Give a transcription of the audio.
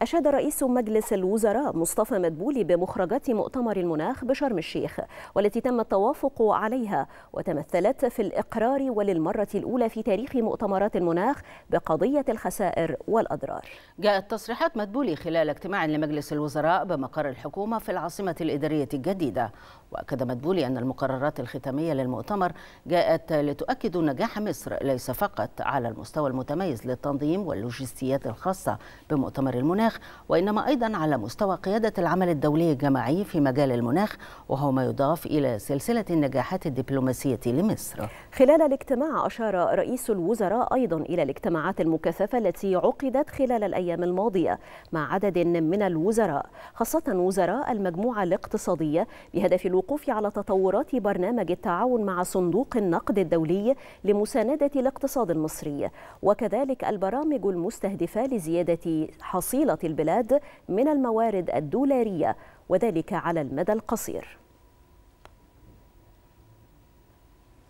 أشاد رئيس مجلس الوزراء مصطفى مدبولي بمخرجات مؤتمر المناخ بشرم الشيخ والتي تم التوافق عليها وتمثلت في الإقرار وللمرة الأولى في تاريخ مؤتمرات المناخ بقضية الخسائر والأضرار جاءت تصريحات مدبولي خلال اجتماع لمجلس الوزراء بمقر الحكومة في العاصمة الإدارية الجديدة وأكد مدبولي أن المقررات الختامية للمؤتمر جاءت لتؤكد نجاح مصر ليس فقط على المستوى المتميز للتنظيم واللوجستيات الخاصة بمؤتمر المناخ المناخ وإنما أيضا على مستوى قيادة العمل الدولي الجماعي في مجال المناخ وهو ما يضاف إلى سلسلة النجاحات الدبلوماسية لمصر خلال الاجتماع أشار رئيس الوزراء أيضا إلى الاجتماعات المكثفة التي عقدت خلال الأيام الماضية مع عدد من الوزراء خاصة وزراء المجموعة الاقتصادية بهدف الوقوف على تطورات برنامج التعاون مع صندوق النقد الدولي لمساندة الاقتصاد المصري وكذلك البرامج المستهدفة لزيادة حصيلة البلاد من الموارد الدولارية وذلك على المدى القصير